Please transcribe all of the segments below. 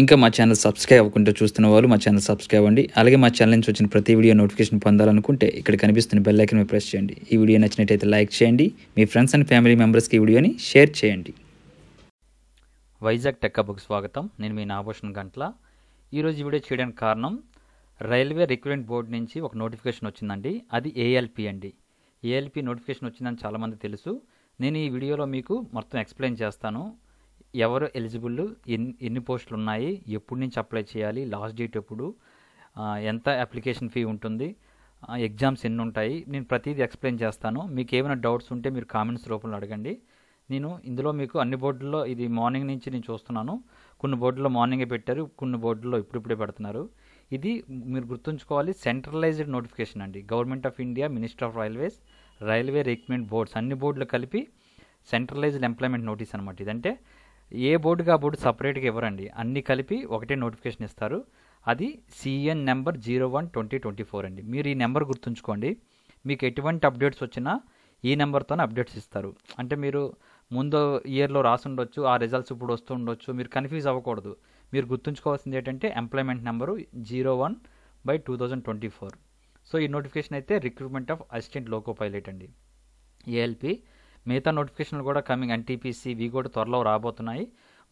ఇంకా మా channel subscribe అవ్వకుండా చూస్తున్న వాళ్ళు మా ఛానల్ సబ్స్క్రైబ్ అండి అలాగే మా ఛానల్ నుంచి వచ్చిన ప్రతి వీడియో నోటిఫికేషన్ పొందాలనుకుంటే ఇక్కడ కనిపిస్తున్న బెల్ ఐకన్ ప్రెస్ చేయండి ఈ వీడియో నచ్చినట్టయితే లైక్ చేయండి మీ ఫ్రెండ్స్ అండ్ ఫ్యామిలీ మెంబర్స్కి ఈ వీడియోని షేర్ చేయండి వైజాగ్ టెక్కబుక్ స్వాగతం నేను మీ నాభూషణ్ గంటల ఈరోజు వీడియో చేయడానికి కారణం రైల్వే రిక్రూట్మెంట్ బోర్డు నుంచి ఒక నోటిఫికేషన్ వచ్చిందండి అది ఏఎల్పి అండి ఏఎల్పి నోటిఫికేషన్ వచ్చిందని చాలామంది తెలుసు నేను ఈ వీడియోలో మీకు మొత్తం ఎక్స్ప్లెయిన్ చేస్తాను ఎవరు ఎలిజిబుల్ ఎన్ని ఎన్ని పోస్టులు ఉన్నాయి ఎప్పుడు నుంచి అప్లై చేయాలి లాస్ట్ డేట్ ఎప్పుడు ఎంత అప్లికేషన్ ఫీ ఉంటుంది ఎగ్జామ్స్ ఎన్ని ఉంటాయి నేను ప్రతిదీ ఎక్స్ప్లెయిన్ చేస్తాను మీకు ఏమైనా డౌట్స్ ఉంటే మీరు కామెంట్స్ రూపంలో అడగండి నేను ఇందులో మీకు అన్ని బోర్డుల్లో ఇది మార్నింగ్ నుంచి నేను చూస్తున్నాను కొన్ని బోర్డుల్లో మార్నింగే పెట్టారు కొన్ని బోర్డుల్లో ఇప్పుడిప్పుడే పెడుతున్నారు ఇది మీరు గుర్తుంచుకోవాలి సెంట్రలైజ్డ్ నోటిఫికేషన్ అండి government of India minister of railways railway recruitment boards అన్ని బోర్డులు కలిపి సెంట్రలైజ్డ్ ఎంప్లాయ్మెంట్ నోటీస్ అనమాట ఇదంటే ఏ బోర్డుకి ఆ బోర్డు సపరేట్గా ఇవ్వరండి అన్నీ కలిపి ఒకటే నోటిఫికేషన్ ఇస్తారు అది CEN number zero one twenty twenty four అండి మీరు ఈ నెంబర్ గుర్తుంచుకోండి మీకు ఎటువంటి అప్డేట్స్ వచ్చినా ఈ నెంబర్తోనే అప్డేట్స్ ఇస్తారు అంటే మీరు ముందు ఇయర్లో రాసి ఉండొచ్చు ఆ రిజల్ట్స్ ఇప్పుడు వస్తూ ఉండొచ్చు మీరు కన్ఫ్యూజ్ అవ్వకూడదు మీరు గుర్తుంచుకోవాల్సింది ఏంటంటే employment number zero one by two thousand twenty four so ఈ నోటిఫికేషన్ అయితే recruitment of assistant loco pilot అండి ఏఎల్పి మిగతా నోటిఫికేషన్లు కూడా కమింగ్ ఎన్టీపీసీ ఇవి కూడా త్వరలో రాబోతున్నాయి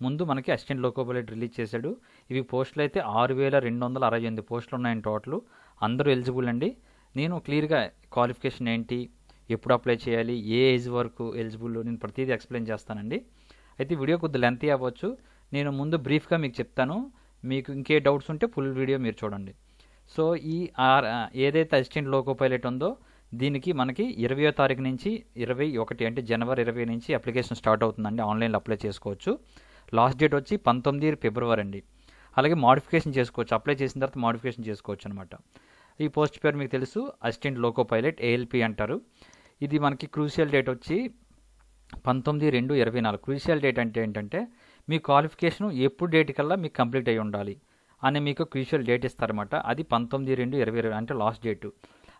ముందు మనకి అసిస్టెంట్ లోకోపైలట్ రిలీజ్ చేశాడు ఇవి పోస్టులు అయితే ఆరు వేల రెండు వందల అరవై ఎనిమిది పోస్టులు ఉన్నాయి టోటల్ అందరూ ఎలిజిబుల్ అండి నేను క్లియర్గా క్వాలిఫికేషన్ ఏంటి ఎప్పుడు అప్లై చేయాలి ఏ ఏజ్ వరకు ఎలిజిబుల్ నేను ప్రతిదీ ఎక్స్ప్లెయిన్ చేస్తానండి అయితే వీడియో కొద్ది లెంత్ అవ్వచ్చు నేను ముందు బ్రీఫ్గా మీకు చెప్తాను మీకు ఇంకే డౌట్స్ ఉంటే ఫుల్ వీడియో మీరు చూడండి సో ఈ ఆర్ ఏదైతే అసిస్టెంట్ లోకో పైలట్ ఉందో దీనికి మనకి ఇరవయో తారీఖు నుంచి ఇరవై ఒకటి అంటే జనవరి ఇరవై నుంచి అప్లికేషన్ స్టార్ట్ అవుతుందండి ఆన్లైన్లో అప్లై చేసుకోవచ్చు లాస్ట్ డేట్ వచ్చి పంతొమ్మిది ఫిబ్రవరి అండి అలాగే మాడిఫికేషన్ చేసుకోవచ్చు అప్లై చేసిన తర్వాత మాడిఫికేషన్ చేసుకోవచ్చు అనమాట ఈ పోస్ట్ పేరు మీకు తెలుసు అసిస్టెంట్ లోకో పైలట్ ఏఎల్పి అంటారు ఇది మనకి క్రూషియల్ డేట్ వచ్చి పంతొమ్మిది రెండు ఇరవై నాలుగు క్రూషియల్ డేట్ అంటే ఏంటంటే మీ క్వాలిఫికేషన్ ఎప్పుడు డేట్ కల్లా మీకు కంప్లీట్ అయి ఉండాలి అని మీకు క్రూషియల్ డేట్ ఇస్తారన్నమాట అది పంతొమ్మిది రెండు ఇరవై ఇరవై అంటే లాస్ట్ డేటు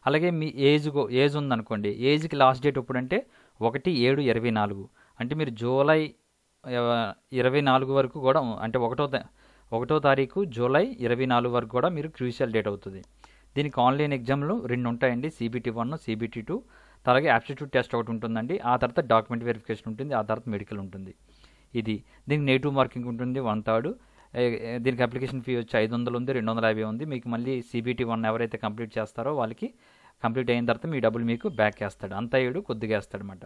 అలాగే మీ ఏజ్ ఏజ్ ఉందనుకోండి ఏజ్కి లాస్ట్ డేట్ ఎప్పుడంటే ఒకటి ఏడు ఇరవై నాలుగు అంటే మీరు జూలై ఇరవై నాలుగు వరకు కూడా అంటే ఒకటో ఒకటో తారీఖు జూలై ఇరవై నాలుగు వరకు కూడా మీరు క్రూషియల్ డేట్ అవుతుంది దీనికి ఆన్లైన్ ఎగ్జామ్లు రెండు ఉంటాయండి సిబిటి వన్ సిబిటి టూ అలాగే యాప్టిట్యూడ్ టెస్ట్ ఒకటి ఉంటుందండి ఆ తర్వాత డాక్యుమెంట్ వెరిఫికేషన్ ఉంటుంది ఆ తర్వాత మెడికల్ ఉంటుంది ఇది దీనికి నెగిటివ్ మార్కింగ్ ఉంటుంది వన్ థర్డ్ దీనికి అప్లికేషన్ ఫీ వచ్చి ఐదు వందలు ఉంది రెండు వందల యాభై ఉంది మీకు మళ్ళీ సిబిటి వన్ ఎవరైతే కంప్లీట్ చేస్తారో వాళ్ళకి కంప్లీట్ అయిన తర్వాత మీ డబ్బులు మీకు బ్యాక్ వేస్తాడు అంత ఏడు కొద్దిగా వేస్తాడు అనమాట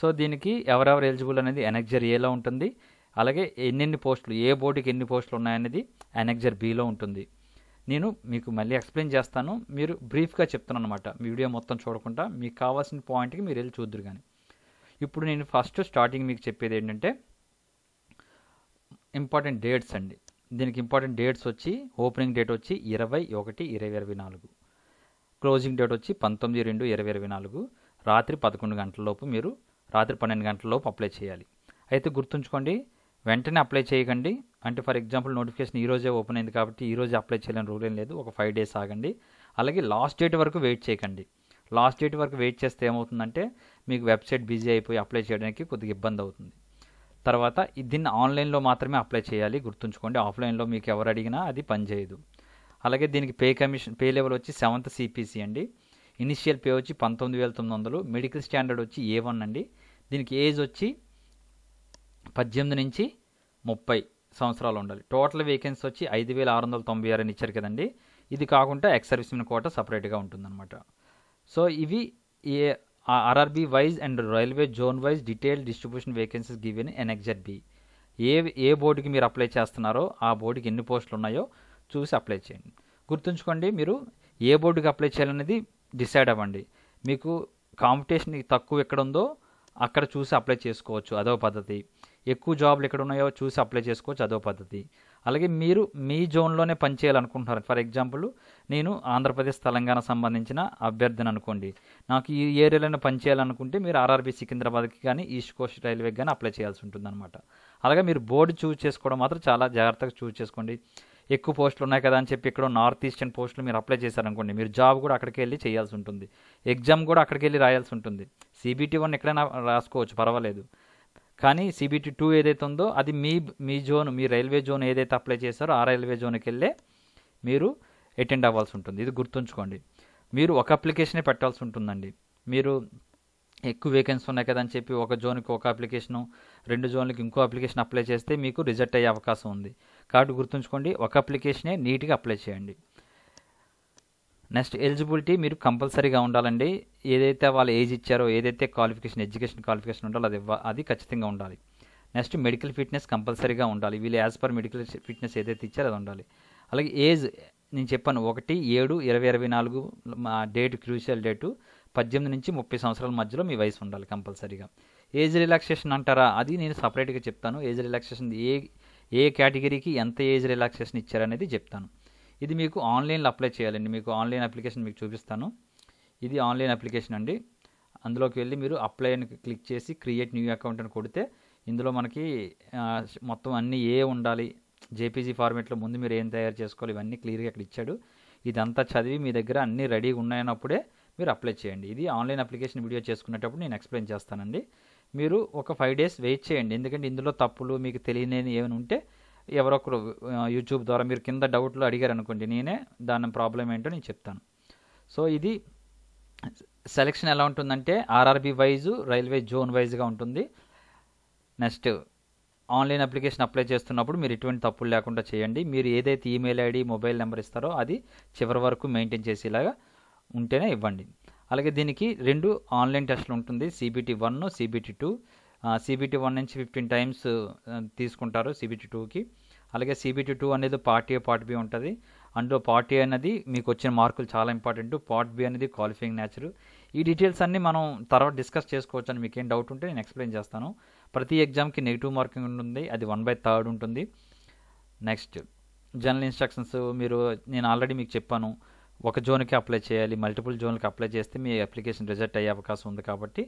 సో దీనికి ఎవరెవరు ఎలిజిబుల్ అనేది ఎనెక్జర్ ఏలో ఉంటుంది అలాగే ఎన్నెన్ని పోస్టులు ఏ బోర్డుకి ఎన్ని పోస్టులు ఉన్నాయనేది ఎనెక్జర్ బీలో ఉంటుంది నేను మీకు మళ్ళీ ఎక్స్ప్లెయిన్ చేస్తాను మీరు బ్రీఫ్గా చెప్తున్నాను అనమాట మీ వీడియో మొత్తం చూడకుండా మీకు కావాల్సిన పాయింట్కి మీరు వెళ్ళి చూద్దరు కానీ ఇప్పుడు నేను ఫస్ట్ స్టార్టింగ్ మీకు చెప్పేది ఏంటంటే ఇంపార్టెంట్ డేట్స్ అండి దీనికి ఇంపార్టెంట్ డేట్స్ వచ్చి ఓపెనింగ్ డేట్ వచ్చి ఇరవై ఒకటి ఇరవై ఇరవై నాలుగు క్లోజింగ్ డేట్ వచ్చి పంతొమ్మిది రెండు ఇరవై ఇరవై నాలుగు రాత్రి పదకొండు లోపు మీరు రాత్రి పన్నెండు లోపు అప్లై చేయాలి అయితే గుర్తుంచుకోండి వెంటనే అప్లై చేయకండి అంటే ఫర్ ఎగ్జాంపుల్ నోటిఫికేషన్ ఈరోజే ఓపెన్ అయింది కాబట్టి ఈరోజు అప్లై చేయాలని రూల్ ఏం లేదు ఒక ఫైవ్ డేస్ ఆగండి అలాగే లాస్ట్ డేట్ వరకు వెయిట్ చేయకండి లాస్ట్ డేట్ వరకు వెయిట్ చేస్తే ఏమవుతుందంటే మీకు వెబ్సైట్ బిజీ అయిపోయి అప్లై చేయడానికి కొద్దిగా ఇబ్బంది అవుతుంది తర్వాత దీన్ని ఆన్లైన్లో మాత్రమే అప్లై చేయాలి గుర్తుంచుకోండి ఆఫ్లైన్లో మీకు ఎవరు అడిగినా అది పనిచేయదు అలాగే దీనికి పే కమిషన్ పే లెవెల్ వచ్చి సెవెంత్ సిపిసి అండి ఇనిషియల్ పే వచ్చి పంతొమ్మిది వేల తొమ్మిది వందలు మెడికల్ స్టాండర్డ్ వచ్చి ఏ వన్ అండి దీనికి ఏజ్ వచ్చి పద్దెనిమిది నుంచి ముప్పై సంవత్సరాలు ఉండాలి టోటల్ వేకెన్సీ వచ్చి ఐదు వేల ఆరు వందల తొంభై ఆరు అని ఇచ్చారు కదండి ఇది కాకుండా ఎక్స్ సర్వీస్మెన్ కోట సపరేట్గా ఉంటుందన్నమాట సో ఇవి ఏ RRB wise and railway zone wise detail distribution vacancies given annexure B ఏ ఏ బోర్డుకి మీరు అప్లై చేస్తున్నారో ఆ బోర్డుకి ఎన్ని పోస్టులు ఉన్నాయో చూసి అప్లై చేయండి గుర్తుంచుకోండి మీరు ఏ బోర్డుకి అప్లై చేయాలనేది డిసైడ్ అవ్వండి మీకు కాంపిటీషన్ తక్కువ ఎక్కడ ఉందో అక్కడ చూసి అప్లై చేసుకోవచ్చు అదో పద్ధతి ఎక్కువ జాబ్లు ఎక్కడ ఉన్నాయో చూసి అప్లై చేసుకోవచ్చు అదో పద్ధతి అలాగే మీరు మీ జోన్లోనే పనిచేయాలనుకుంటున్నారు ఫర్ ఎగ్జాంపుల్ నేను ఆంధ్రప్రదేశ్ తెలంగాణ సంబంధించిన అభ్యర్థన అనుకోండి నాకు ఈ ఏరియాలోనే పనిచేయాలనుకుంటే మీరు ఆర్ఆర్బీ సికింద్రాబాద్కి కానీ ఈస్ట్ కోస్ట్ రైల్వేకి కానీ అప్లై చేయాల్సి ఉంటుంది అలాగే మీరు బోర్డు చూజ్ చేసుకోవడం మాత్రం చాలా జాగ్రత్తగా చూజ్ చేసుకోండి ఎక్కువ పోస్టులు ఉన్నాయి కదా అని చెప్పి ఎక్కడో నార్త్ ఈస్టర్న్ పోస్టులు మీరు అప్లై చేశారనుకోండి మీరు జాబ్ కూడా అక్కడికి వెళ్ళి చేయాల్సి ఉంటుంది ఎగ్జామ్ కూడా అక్కడికి వెళ్ళి రాయాల్సి ఉంటుంది సిబిటీ వన్ ఎక్కడైనా రాసుకోవచ్చు పర్వాలేదు కానీ సిబిటీ టూ ఏదైతే ఉందో అది మీ మీ జోన్ మీ రైల్వే జోన్ ఏదైతే అప్లై చేశారో ఆ రైల్వే జోన్కి వెళ్ళే మీరు అటెండ్ అవ్వాల్సి ఉంటుంది ఇది గుర్తుంచుకోండి మీరు ఒక అప్లికేషనే పెట్టాల్సి ఉంటుందండి మీరు ఎక్కువ వేకెన్సీ ఉన్నాయి కదా అని చెప్పి ఒక జోన్కి ఒక అప్లికేషను రెండు జోన్లకి ఇంకో అప్లికేషన్ అప్లై చేస్తే మీకు రిజెక్ట్ అయ్యే అవకాశం ఉంది కాబట్టి గుర్తుంచుకోండి ఒక అప్లికేషనే నీట్గా అప్లై చేయండి నెక్స్ట్ ఎలిజిబిలిటీ మీరు కంపల్సరీగా ఉండాలండి ఏదైతే వాళ్ళు ఏజ్ ఇచ్చారో ఏదైతే క్వాలిఫికేషన్ ఎడ్యుకేషన్ క్వాలిఫికేషన్ ఉండాలో అది అది ఖచ్చితంగా ఉండాలి నెక్స్ట్ మెడికల్ ఫిట్నెస్ కంపల్సరీగా ఉండాలి వీళ్ళు యాజ్ పర్ మెడికల్ ఫిట్నెస్ ఏదైతే ఇచ్చారో అది ఉండాలి అలాగే ఏజ్ నేను చెప్పాను ఒకటి ఏడు ఇరవై ఇరవై నాలుగు మా డేట్ క్రూషియల్ డేటు పద్దెనిమిది నుంచి ముప్పై సంవత్సరాల మధ్యలో మీ వయసు ఉండాలి కంపల్సరీగా ఏజ్ రిలాక్సేషన్ అంటారా అది నేను సపరేట్గా చెప్తాను ఏజ్ రిలాక్సేషన్ ఏ ఏ కేటగిరీకి ఎంత ఏజ్ రిలాక్సేషన్ ఇచ్చారనేది చెప్తాను ఇది మీకు ఆన్లైన్లో అప్లై చేయాలండి మీకు ఆన్లైన్ అప్లికేషన్ మీకు చూపిస్తాను ఇది ఆన్లైన్ అప్లికేషన్ అండి అందులోకి వెళ్ళి మీరు అప్లై అని క్లిక్ చేసి క్రియేట్ న్యూ అకౌంట్ అని కొడితే ఇందులో మనకి మొత్తం అన్నీ ఏ ఉండాలి జేపీజీ ఫార్మేట్లో ముందు మీరు ఏం తయారు చేసుకోవాలి ఇవన్నీ క్లియర్గా ఇక్కడ ఇచ్చాడు ఇదంతా చదివి మీ దగ్గర అన్నీ రెడీగా ఉన్నాయన్నప్పుడే మీరు అప్లై చేయండి ఇది ఆన్లైన్ అప్లికేషన్ వీడియో చేసుకునేటప్పుడు నేను ఎక్స్ప్లెయిన్ చేస్తానండి మీరు ఒక ఫైవ్ డేస్ వెయిట్ చేయండి ఎందుకంటే ఇందులో తప్పులు మీకు తెలియని ఏమైనా ఉంటే ఎవరొకరు యూట్యూబ్ ద్వారా మీరు కింద డౌట్లు అడిగారు అనుకోండి నేనే దాని ప్రాబ్లం ఏంటో నేను చెప్తాను సో ఇది సెలెక్షన్ ఎలా ఉంటుందంటే ఆర్ఆర్బి వైజు రైల్వే జోన్ వైజ్గా ఉంటుంది నెక్స్ట్ ఆన్లైన్ అప్లికేషన్ అప్లై చేస్తున్నప్పుడు మీరు ఎటువంటి తప్పులు లేకుండా చేయండి మీరు ఏదైతే ఈమెయిల్ ఐడి మొబైల్ నెంబర్ ఇస్తారో అది చివరి వరకు మెయింటైన్ చేసేలాగా ఉంటేనే ఇవ్వండి అలాగే దీనికి రెండు ఆన్లైన్ టెస్ట్లు ఉంటుంది CBT one CBT two CBT one నుంచి ఫిఫ్టీన్ టైమ్స్ తీసుకుంటారు సిబిటి టూకి అలాగే సిబిటి టూ అనేది పార్ట్ ఏ పార్ట్ బి ఉంటుంది అందులో పార్ట్ ఏ అనేది మీకు వచ్చిన మార్కులు చాలా ఇంపార్టెంట్ పార్ట్ బి అనేది క్వాలిఫైయింగ్ నేచర్ ఈ డీటెయిల్స్ అన్నీ మనం తర్వాత డిస్కస్ చేసుకోవచ్చు అని మీకు ఏం డౌట్ ఉంటే నేను ఎక్స్ప్లెయిన్ చేస్తాను ప్రతి ఎగ్జామ్కి నెగిటివ్ మార్కింగ్ ఉంటుంది అది వన్ బై థర్డ్ ఉంటుంది నెక్స్ట్ జనరల్ ఇన్స్ట్రక్షన్స్ మీరు నేను ఆల్రెడీ మీకు చెప్పాను ఒక జోన్కి అప్లై చేయాలి మల్టిపుల్ జోన్లకి అప్లై చేస్తే మీ అప్లికేషన్ రిజెక్ట్ అయ్యే అవకాశం ఉంది కాబట్టి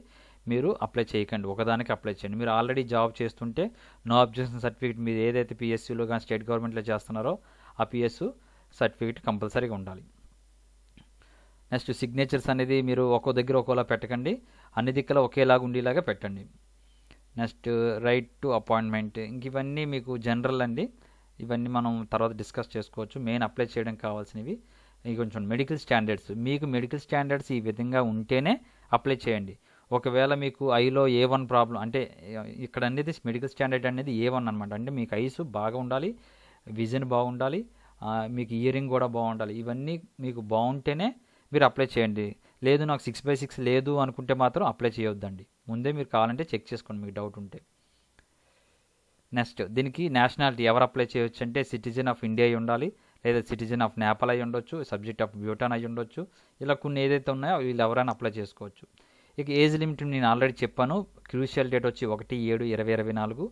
మీరు అప్లై చేయకండి ఒకదానికి అప్లై చేయండి మీరు ఆల్రెడీ జాబ్ చేస్తుంటే నో అబ్జెక్షన్ సర్టిఫికేట్ మీరు ఏదైతే పిఎస్సీలో కానీ స్టేట్ గవర్నమెంట్లో చేస్తున్నారో ఆ పిఎస్ సర్టిఫికేట్ కంపల్సరీగా ఉండాలి నెక్స్ట్ సిగ్నేచర్స్ అనేది మీరు ఒక్కో దగ్గర ఒక్కోలా పెట్టకండి అన్ని దిక్కులా ఒకేలాగా ఉండేలాగా పెట్టండి నెక్స్ట్ రైట్ టు అపాయింట్మెంట్ ఇంక ఇవన్నీ మీకు జనరల్ అండి ఇవన్నీ మనం తర్వాత డిస్కస్ చేసుకోవచ్చు మెయిన్ అప్లై చేయడం కావాల్సినవి కొంచెం మెడికల్ స్టాండర్డ్స్ మీకు మెడికల్ స్టాండర్డ్స్ ఈ విధంగా ఉంటేనే అప్లై చేయండి ఒకవేళ మీకు ఐలో ఏ వన్ ప్రాబ్లం అంటే ఇక్కడ అనేది మెడికల్ స్టాండర్డ్ అనేది ఏ వన్ అనమాట అంటే మీకు ఐస్ బాగా ఉండాలి విజన్ బాగుండాలి మీకు ఇయరింగ్ కూడా బాగుండాలి ఇవన్నీ మీకు బాగుంటేనే మీరు అప్లై చేయండి లేదు నాకు సిక్స్ బై సిక్స్ లేదు అనుకుంటే మాత్రం అప్లై చేయొద్దండి ముందే మీరు కావాలంటే చెక్ చేసుకోండి మీకు డౌట్ ఉంటే నెక్స్ట్ దీనికి నేషనాలిటీ ఎవరు అప్లై చేయొచ్చు అంటే సిటిజన్ ఆఫ్ ఇండియా ఉండాలి లేదా సిటిజన్ ఆఫ్ నేపాల్ అయి ఉండొచ్చు సబ్జెక్ట్ ఆఫ్ బ్యూటాన్ అయి ఉండొచ్చు ఇలా కొన్ని ఏదైతే ఉన్నాయో వీళ్ళు ఎవరైనా అప్లై చేసుకోవచ్చు ఇక ఏజ్ లిమిట్ నేను ఆల్రెడీ చెప్పాను క్రూషియల్ డేట్ వచ్చి ఒకటి ఏడు ఇరవై ఇరవై నాలుగు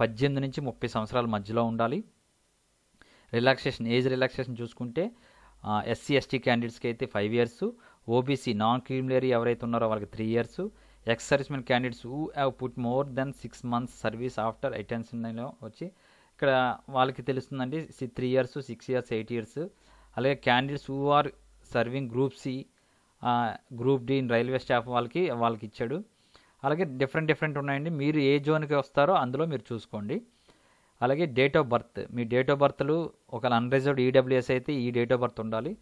పద్దెనిమిది నుంచి ముప్పై సంవత్సరాల మధ్యలో ఉండాలి రిలాక్సేషన్ ఏజ్ రిలాక్సేషన్ చూసుకుంటే ఎస్సీ ఎస్టీ క్యాండిడేట్స్కి అయితే five years OBC non creamy ఎవరైతే ఉన్నారో వాళ్ళకి three years ex servicemen candidates who have put more than six months service after attention వచ్చి ఇక్కడ వాళ్ళకి తెలుస్తుందండి three years six years eight years అలాగే candidates who are serving group C group D railway staff వాళ్ళకి వాళ్ళకి ఇచ్చాడు అలాగే different different ఉన్నాయండి మీరు ఏ జోన్కి వస్తారో అందులో మీరు చూసుకోండి అలాగే డేట్ ఆఫ్ బర్త్ మీ డేట్ ఆఫ్ బర్త్లు ఒక అన్రిజర్వ్డ్ ఈడబ్ల్యూఎస్ అయితే ఈ డేట్ ఆఫ్ బర్త్ ఉండాలి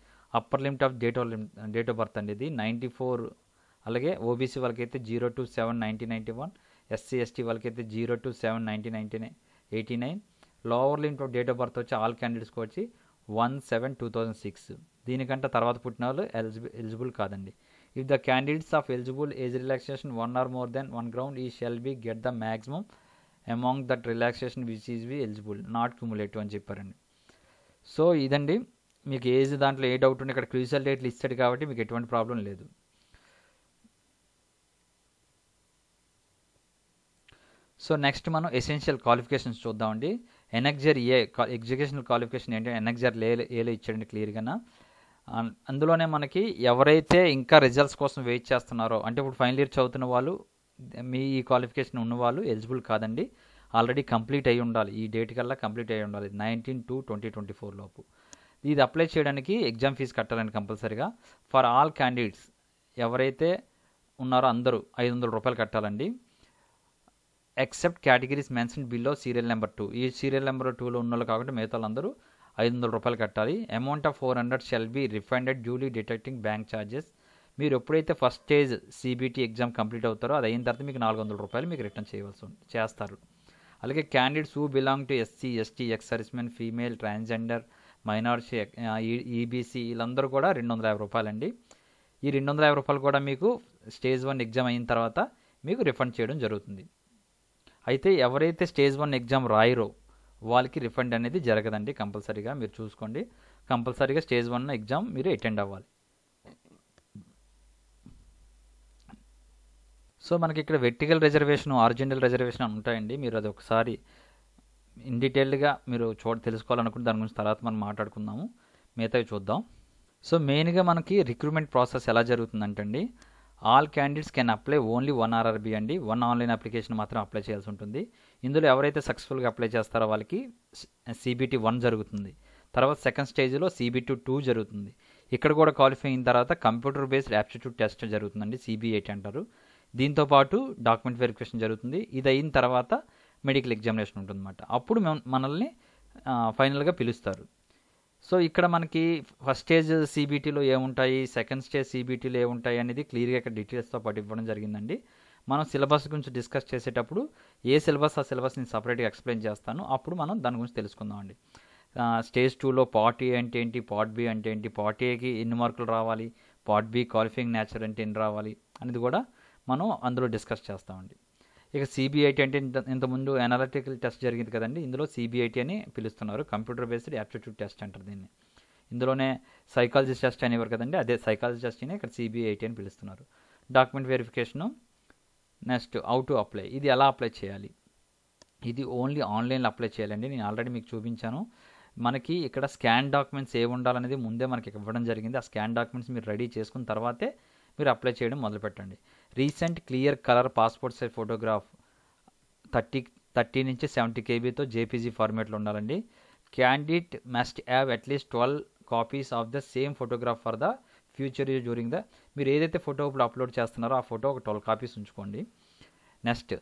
upper limit of date of limit date of birth అండి ఇది నైంటీ ఫోర్ అలాగే ఓబీసీ వాళ్ళకైతే zero two seven nineteen ninety one SC ST వాళ్ళకైతే zero two seven nineteen ninety nine eighty nine lower limit of date of birth వచ్చి all క్యాండిడేట్స్కి వచ్చి one seven two thousand six దీనికంటే తర్వాత పుట్టిన వాళ్ళు ఎలిజిబుల్ ఎలిజిబుల్ కాదండి if the candidates of eligible age relaxation one or more than one ground he shall be get the maximum amount that relaxation which is be eligible not cumulative అని చెప్పారండి so ఇదండి మీకు age దాంట్లో ఏ doubt ఉంటే ఇక్కడ క్రూసల్ డేట్లు ఇస్తాడు కాబట్టి మీకు ఎటువంటి ప్రాబ్లం లేదు సో నెక్స్ట్ మనం ఎసెన్షియల్ క్వాలిఫికేషన్స్ చూద్దామండి ఎనక్జర్ ఏ ఎడ్యుకేషనల్ క్వాలిఫికేషన్ ఏంటి ఎనక్జర్ ఏ ఏలో ఇచ్చాడండి క్లియర్గా అందులోనే మనకి ఎవరైతే ఇంకా రిజల్ట్స్ కోసం వెయిట్ చేస్తున్నారో అంటే ఇప్పుడు ఫైనల్ ఇయర్ చదువుతున్న వాళ్ళు మీ ఈ క్వాలిఫికేషన్ ఉన్నవాళ్ళు ఎలిజిబుల్ కాదండి ఆల్రెడీ కంప్లీట్ అయి ఉండాలి ఈ డేట్ కల్లా కంప్లీట్ అయి ఉండాలి nineteen two twenty twenty four లోపు ఇది అప్లై చేయడానికి ఎగ్జామ్ ఫీజు కట్టాలండి కంపల్సరీగా ఫర్ ఆల్ క్యాండిడేట్స్ ఎవరైతే ఉన్నారో అందరూ ఐదు వందల రూపాయలు కట్టాలండి except categories mention below serial number two ఈ సీరియల్ నెంబర్ టూలో ఉన్న వాళ్ళు కాబట్టి మిగతా వాళ్ళందరూ ఐదు వందల రూపాయలు కట్టాలి amount of four hundred shall be refunded duly detecting bank charges మీరు ఎప్పుడైతే first stage CBT exam complete అవుతారో అది అయిన తర్వాత మీకు నాలుగు వందల రూపాయలు మీకు రిటర్న్ చేయవలసి చేస్తారు అలాగే candidates who belong to SC ST ex servicemen female transgender minority EBC వీళ్ళందరూ కూడా రెండు వందల యాభై రూపాయలండి ఈ రెండు వందల యాభై రూపాయలు కూడా మీకు స్టేజ్ వన్ ఎగ్జామ్ అయిన తర్వాత మీకు రిఫండ్ చేయడం జరుగుతుంది అయితే ఎవరైతే స్టేజ్ వన్ ఎగ్జామ్ రాయరో వాళ్ళకి రిఫండ్ అనేది జరగదండి కంపల్సరీగా మీరు చూసుకోండి కంపల్సరీగా స్టేజ్ వన్ ఎగ్జామ్ మీరు అటెండ్ అవ్వాలి సో మనకి ఇక్కడ వెర్టికల్ రిజర్వేషన్ ఆరిజినల్ రిజర్వేషన్ అని ఉంటాయండి మీరు అది ఒకసారి ఇన్ డీటెయిల్డ్గా మీరు చోట తెలుసుకోవాలనుకుంటే దాని గురించి తర్వాత మనం మాట్లాడుకుందాము మిగతావి చూద్దాం సో మెయిన్గా మనకి రిక్రూట్మెంట్ ప్రాసెస్ ఎలా జరుగుతుందంటండి all candidates can apply only one RRB అండి వన్ ఆన్లైన్ అప్లికేషన్ మాత్రం అప్లై చేయాల్సి ఉంటుంది ఇందులో ఎవరైతే సక్సెస్ఫుల్గా అప్లై చేస్తారో వాళ్ళకి సిబిటి వన్ జరుగుతుంది తర్వాత సెకండ్ స్టేజ్లో సిబిటి టూ జరుగుతుంది ఇక్కడ కూడా క్వాలిఫై అయిన తర్వాత కంప్యూటర్ బేస్డ్ యాప్టిట్యూడ్ టెస్ట్ జరుగుతుందండి సిబిఐటి అంటారు దీంతోపాటు డాక్యుమెంట్ వెరిఫికేషన్ జరుగుతుంది ఇది అయిన తర్వాత మెడికల్ ఎగ్జామినేషన్ ఉంటుందన్నమాట అప్పుడు మనల్ని ఫైనల్గా పిలుస్తారు సో ఇక్కడ మనకి ఫస్ట్ స్టేజ్ సిబిటీలో ఏముంటాయి సెకండ్ స్టేజ్ సిబిటీలో ఏముంటాయి అనేది క్లియర్గా ఇక్కడ డీటెయిల్స్తో పాటు ఇవ్వడం జరిగిందండి మనం సిలబస్ గురించి డిస్కస్ చేసేటప్పుడు ఏ సిలబస్ ఆ సిలబస్ నేను సపరేట్గా ఎక్స్ప్లెయిన్ చేస్తాను అప్పుడు మనం దాని గురించి తెలుసుకుందామండి స్టేజ్ టూలో పార్ట్ ఏ అంటే ఏంటి పార్ట్ బి అంటే ఏంటి పార్ట్ ఏకి ఎన్ని మార్కులు రావాలి పార్ట్ బి క్వాలిఫైయింగ్ న్యాచురల్ అంటే ఎన్ని రావాలి అనేది కూడా మనం అందులో డిస్కస్ చేస్తామండి ఇక సిబిఐటి అంటే ఇంత ఇంతకుముందు అనాలిటికల్ టెస్ట్ జరిగింది కదండి ఇందులో సిబిఐటి అని పిలుస్తున్నారు కంప్యూటర్ బేస్డ్ యాప్టిట్యూడ్ టెస్ట్ అంటారు దీన్ని ఇందులోనే సైకాలజీ టెస్ట్ అనేవారు కదండి అదే సైకాలజీ టెస్ట్ని ఇక్కడ సిబిఐటి అని పిలుస్తున్నారు document verification next how to apply ఇది ఎలా అప్లై చేయాలి ఇది ఓన్లీ ఆన్లైన్లో అప్లై చేయాలండి నేను ఆల్రెడీ మీకు చూపించాను మనకి ఇక్కడ స్కాన్ డాక్యుమెంట్స్ ఏ ఉండాలనేది ముందే మనకి ఇవ్వడం జరిగింది ఆ స్కాన్ డాక్యుమెంట్స్ మీరు రెడీ చేసుకున్న తర్వాతే మీరు అప్లై చేయడం మొదలుపెట్టండి recent clear colour passport size photograph thirty thirty నుంచి సెవెంటీ కేబీతో జేపీజీ ఫార్మేట్లో ఉండాలండి candidate must have at least twelve copies of the same photograph for the future use during the మీరు ఏదైతే ఫోటో ఇప్పుడు అప్లోడ్ చేస్తున్నారో ఆ ఫోటో ఒక ట్వెల్వ్ కాపీస్ ఉంచుకోండి next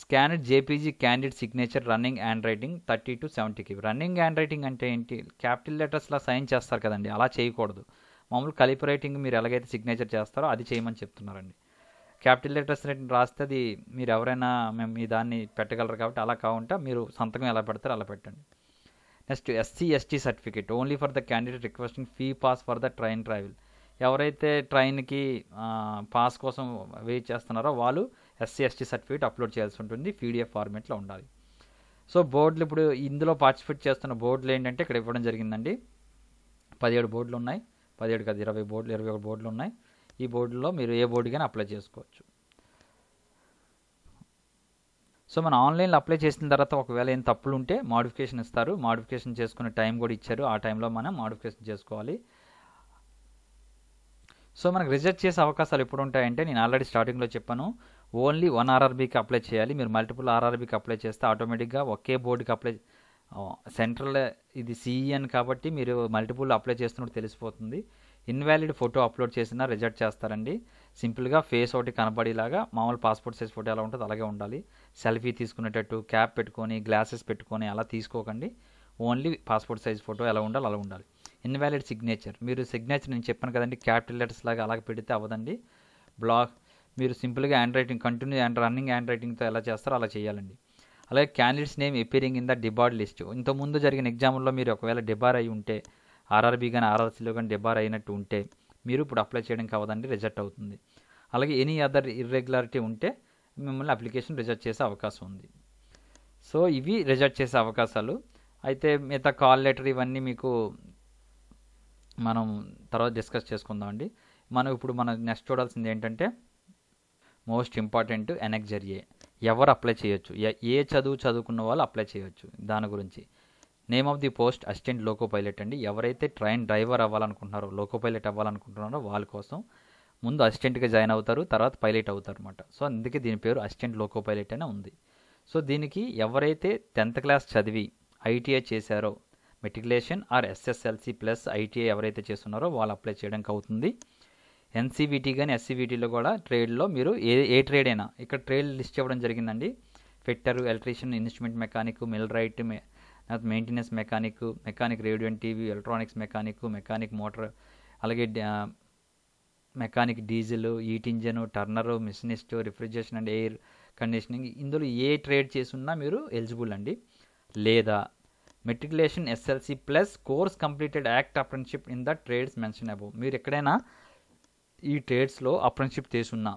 scanned JPG candidate signature running hand writing thirty to seventy KB running hand writing అంటే ఏంటి capital లెటర్స్లా sign చేస్తారు కదండి అలా చేయకూడదు మామూలు కలిపి రైటింగ్ మీరు ఎలాగైతే సిగ్నేచర్ చేస్తారో అది చేయమని చెప్తున్నారండి క్యాపిటల్ లెటర్స్ రాస్తే అది మీరు ఎవరైనా మేము మీ దాన్ని పెట్టగలరు కాబట్టి అలా కాకుండా మీరు సంతకం ఎలా పెడతారో అలా పెట్టండి next SC ST certificate only for the candidate requesting fee pass for the train travel ఎవరైతే ట్రైన్కి పాస్ కోసం వెయిట్ చేస్తున్నారో వాళ్ళు ఎస్సీ ఎస్టీ సర్టిఫికేట్ అప్లోడ్ చేయాల్సి ఉంటుంది పీడిఎఫ్ ఫార్మేట్లో ఉండాలి సో బోర్డులు ఇప్పుడు ఇందులో పార్టిసిపేట్ చేస్తున్న బోర్డులు ఏంటంటే ఇక్కడ ఇవ్వడం జరిగిందండి పదిహేడు బోర్డులు ఉన్నాయి పదిహేడు కాదు ఇరవై బోర్డులు ఇరవై ఒక బోర్డులు ఉన్నాయి ఈ బోర్డులో మీరు ఏ బోర్డు కానీ అప్లై చేసుకోవచ్చు సో మనం ఆన్లైన్లో అప్లై చేసిన తర్వాత ఒకవేళ ఏం తప్పులు ఉంటే మాడిఫికేషన్ ఇస్తారు మాడిఫికేషన్ చేసుకునే టైం కూడా ఇచ్చారు ఆ టైంలో మనం మాడిఫికేషన్ చేసుకోవాలి సో మనకు రిజెక్ట్ చేసే అవకాశాలు ఎప్పుడు ఉంటాయంటే నేను ఆల్రెడీ స్టార్టింగ్లో చెప్పాను ఓన్లీ వన్ ఆర్ఆర్బీకి అప్లై చేయాలి మీరు మల్టిపుల్ ఆర్ఆర్బీకి అప్లై చేస్తే ఆటోమేటిక్గా ఒకే బోర్డుకి అప్లై సెంట్రల్ ఇది సిఈఎన్ కాబట్టి మీరు మల్టిపుల్ అప్లై చేస్తున్నట్టు తెలిసిపోతుంది ఇన్వాలిడ్ ఫోటో అప్లోడ్ చేసినా రిజెక్ట్ చేస్తారండి సింపుల్గా ఫేస్ ఒకటి కనబడేలాగా మామూలు పాస్పోర్ట్ సైజ్ ఫోటో ఎలా ఉంటుందో అలాగే ఉండాలి సెల్ఫీ తీసుకునేటట్టు క్యాప్ పెట్టుకొని గ్లాసెస్ పెట్టుకొని అలా తీసుకోకండి ఓన్లీ పాస్పోర్ట్ సైజ్ ఫోటో ఎలా ఉండాలి అలా ఉండాలి ఇన్వాలిడ్ సిగ్నేచర్ మీరు సిగ్నేచర్ నేను చెప్పాను కదండి క్యాపిటల్ లెటర్స్ లాగా అలాగ పెడితే అవ్వదండి బ్లాక్ మీరు సింపుల్గా hand writing continue and running hand రైటింగ్తో ఎలా చేస్తారో అలా చేయాలండి అలాగే candidates name appearing in the debarred list ఇంతకుముందు జరిగిన ఎగ్జామ్లో మీరు ఒకవేళ డిబార్ అయి ఉంటే ఆర్ఆర్బీ కానీ ఆర్ఆర్సీలో కానీ డిబార్ అయినట్టు ఉంటే మీరు ఇప్పుడు అప్లై చేయడం కావదండి రిజెక్ట్ అవుతుంది అలాగే ఎనీ అదర్ ఇర్రెగ్యులారిటీ ఉంటే మిమ్మల్ని అప్లికేషన్ రిజెక్ట్ చేసే అవకాశం ఉంది సో ఇవి రిజెక్ట్ చేసే అవకాశాలు అయితే మిగతా కాల్ లెటర్ ఇవన్నీ మీకు మనం తర్వాత డిస్కస్ చేసుకుందామండి మనం ఇప్పుడు మనం నెక్స్ట్ చూడాల్సింది ఏంటంటే మోస్ట్ ఇంపార్టెంట్ ఎనెక్జర్ ఎవరు అప్లై చేయొచ్చు ఏ చదువు చదువుకున్న వాళ్ళు అప్లై చేయొచ్చు దాని గురించి name of the post assistant loco pilot అండి ఎవరైతే ట్రైన్ డ్రైవర్ అవ్వాలనుకుంటున్నారో లోకో పైలట్ అవ్వాలనుకుంటున్నారో వాళ్ళ కోసం ముందు అసిస్టెంట్గా జాయిన్ అవుతారు తర్వాత పైలట్ అవుతారు అనమాట సో అందుకే దీని పేరు అసిస్టెంట్ లోకో పైలట్ అనే ఉంది సో దీనికి ఎవరైతే టెన్త్ క్లాస్ చదివి ఐటీఐ చేశారో matriculation or SSLC plus ITI ఎవరైతే చేస్తున్నారో వాళ్ళు అప్లై చేయడానికి అవుతుంది ఎన్సీబీటీ కానీ ఎస్సీబీటీలో కూడా ట్రేడ్లో మీరు ఏ ఏ ట్రేడ్ అయినా ఇక్కడ ట్రేడ్ లిస్ట్ ఇవ్వడం జరిగిందండి fitter electrician instrument mechanic millwright లేకపోతే maintenance mechanic mechanic radio and TV electronics mechanic mechanic motor అలాగే mechanic diesel heat engine turner machinist refrigeration and air conditioning ఇందులో ఏ ట్రేడ్ చేసున్నా మీరు ఎలిజిబుల్ అండి లేదా matriculation SLC plus course completed act apprenticeship in the trades mention above మీరు ఎక్కడైనా ఈ ట్రేడ్స్లో అప్రెంటిషిప్ చేసున్నా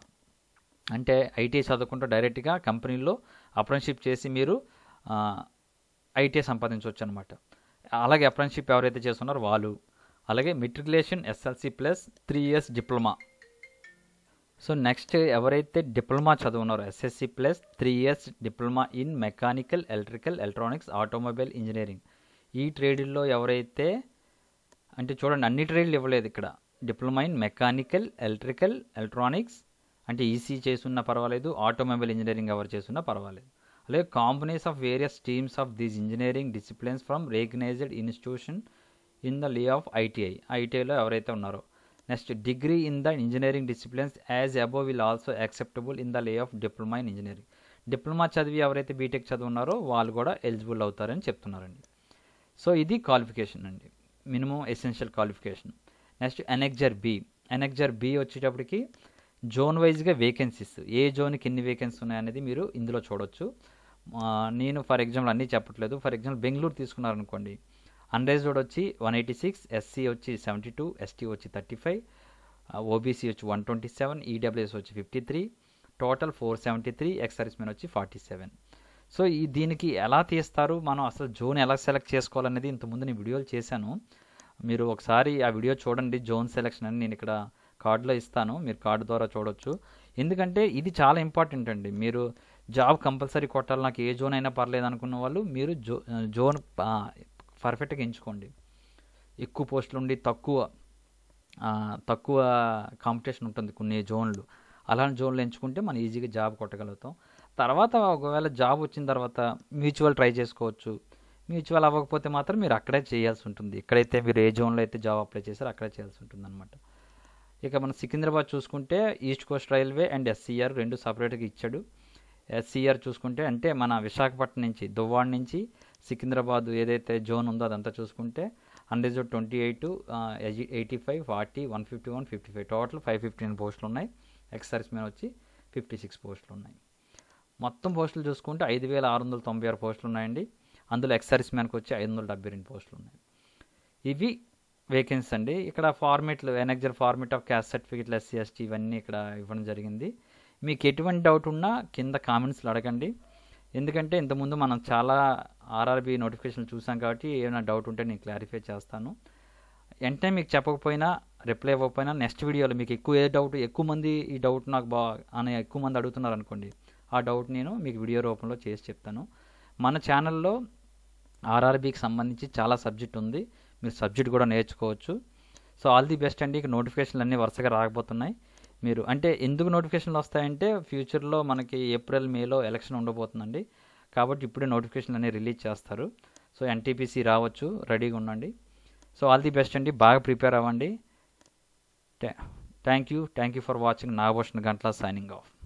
అంటే ఐటీ e చదువుకుంటూ డైరెక్ట్గా కంపెనీలో అప్రెన్షిప్ చేసి మీరు ఐటీఐ సంపాదించవచ్చు అనమాట అలాగే అప్రెన్షిప్ ఎవరైతే చేస్తున్నారో వాళ్ళు అలాగే matriculation SLC plus three years diploma so next ఎవరైతే డిప్లొమా చదువున్నారో SSC plus three years diploma in mechanical electrical electronics automobile engineering ఈ ట్రేడ్లో ఎవరైతే అంటే చూడండి అన్ని ట్రేడ్లు ఇవ్వలేదు ఇక్కడ diploma in mechanical electrical electronics అంటే ఈసీ e చేసున్నా పర్వాలేదు ఆటోమొబైల్ ఇంజనీరింగ్ ఎవరు చేసున్నా పర్వాలేదు lieu companies of various teams of these engineering disciplines from recognised institution in the lieu of ITI ఐటీఐలో ఎవరైతే ఉన్నారో next degree in the engineering disciplines as above will also acceptable in the lieu of diploma in engineering diploma చదివి ఎవరైతే BTech చదువున్నారో వాళ్ళు కూడా eligible అవుతారని చెప్తున్నారండి so ఇది క్వాలిఫికేషన్ అండి minimum essential qualification next annexure B annexure B వచ్చేటప్పటికి zone వైజ్గా వేకెన్సీస్ ఏ జోన్కి ఎన్ని వేకెన్సీ ఉన్నాయనేది మీరు ఇందులో చూడొచ్చు నేను ఫర్ ఎగ్జాంపుల్ అన్నీ చెప్పట్లేదు ఫర్ ఎగ్జాంపుల్ బెంగళూరు తీసుకున్నారనుకోండి అన్రైజ్డ్ వచ్చి వన్ ఎయిటీ సిక్స్ ఎస్సీ వచ్చి సెవెంటీ టూ ఎస్టీ వచ్చి థర్టీ ఫైవ్ ఓబీసీ వచ్చి వన్ ట్వంటీ సెవెన్ ఈడబ్ల్యూఎస్ వచ్చి fifty three total four seventy three ex men వచ్చి ఫార్టీ సెవెన్ సో ఈ దీనికి ఎలా తీస్తారు మనం అసలు జోన్ ఎలా సెలెక్ట్ చేసుకోవాలనేది ఇంతకుముందు నేను వీడియోలు చేశాను మీరు ఒకసారి ఆ వీడియో చూడండి జోన్ సెలెక్షన్ అని నేను ఇక్కడ కార్డులో ఇస్తాను మీరు కార్డు ద్వారా చూడవచ్చు ఎందుకంటే ఇది చాలా ఇంపార్టెంట్ అండి మీరు జాబ్ కంపల్సరీ కొట్టాలి నాకు ఏ జోన్ అయినా పర్లేదు అనుకున్న వాళ్ళు మీరు జో జోన్ పర్ఫెక్ట్గా ఎంచుకోండి ఎక్కువ పోస్టులు ఉండి తక్కువ తక్కువ కాంపిటీషన్ ఉంటుంది కొన్ని జోన్లు అలాంటి జోన్లు ఎంచుకుంటే మనం ఈజీగా జాబ్ కొట్టగలుగుతాం తర్వాత ఒకవేళ జాబ్ వచ్చిన తర్వాత మ్యూచువల్ ట్రై చేసుకోవచ్చు మ్యూచువల్ అవ్వకపోతే మాత్రం మీరు అక్కడే చేయాల్సి ఉంటుంది ఎక్కడైతే మీరు ఏ జోన్లో అయితే జాబ్ అప్లై చేశారో అక్కడే చేయాల్సి ఉంటుంది అనమాట ఇక మనం సికింద్రాబాద్ చూసుకుంటే east coast railway and SCR రెండు సపరేట్గా ఇచ్చాడు ఎస్సీఆర్ చూసుకుంటే అంటే మన విశాఖపట్నం నుంచి దువ్వాడ నుంచి సికింద్రాబాద్ ఏదైతే జోన్ ఉందో అదంతా చూసుకుంటే unreserved twenty eight eighty five forty one fifty one fifty five total five fifty nine పోస్టులు ఉన్నాయి ఎక్స్ సర్వీస్ మ్యాన్ వచ్చి ఫిఫ్టీ సిక్స్ పోస్టులు ఉన్నాయి మొత్తం పోస్టులు చూసుకుంటే ఐదు వేల ఆరు వందల తొంభై ఆరు పోస్టులు ఉన్నాయండి అందులో ఎక్స్ సర్వీస్ వచ్చి ఐదు వందల డెబ్బై రెండు పోస్టులు ఉన్నాయి ఇవి వేకెన్సీ అండి ఇక్కడ ఫార్మేట్లు ఎనెక్జర్ ఫార్మేట్ ఆఫ్ క్యాస్ట్ సర్టిఫికెట్లు ఎస్సీ ఎస్టీ ఇవన్నీ ఇక్కడ ఇవ్వడం జరిగింది మీకు ఎటువంటి డౌట్ ఉన్నా కింద కామెంట్స్లో అడగండి ఎందుకంటే ఇంతకుముందు మనం చాలా ఆర్ఆర్బి నోటిఫికేషన్ చూసాం కాబట్టి ఏమైనా డౌట్ ఉంటే నేను క్లారిఫై చేస్తాను వెంటనే మీకు చెప్పకపోయినా రిప్లై ఇవ్వకపోయినా నెక్స్ట్ వీడియోలో మీకు ఎక్కువ ఏ డౌట్ ఎక్కువ మంది ఈ డౌట్ నాకు బా అని ఎక్కువ మంది అడుగుతున్నారు అనుకోండి ఆ డౌట్ నేను మీకు వీడియో రూపంలో చేసి చెప్తాను మన ఛానల్లో ఆర్ఆర్బీకి సంబంధించి చాలా సబ్జెక్ట్ ఉంది మీరు సబ్జెక్ట్ కూడా నేర్చుకోవచ్చు సో ఆల్ ది బెస్ట్ అండి ఇక నోటిఫికేషన్లు అన్నీ వరుసగా రాకపోతున్నాయి మీరు అంటే ఎందుకు నోటిఫికేషన్లు వస్తాయంటే ఫ్యూచర్లో మనకి ఏప్రిల్ మేలో ఎలక్షన్ ఉండబోతుందండి కాబట్టి ఇప్పుడే నోటిఫికేషన్లు అనేవి రిలీజ్ చేస్తారు సో ఎన్టీపీసీ రావచ్చు రెడీగా ఉండండి సో ఆల్ ది బెస్ట్ అండి బాగా ప్రిపేర్ అవ్వండి thank you thank you for watching Nagabhushan Gantla signing of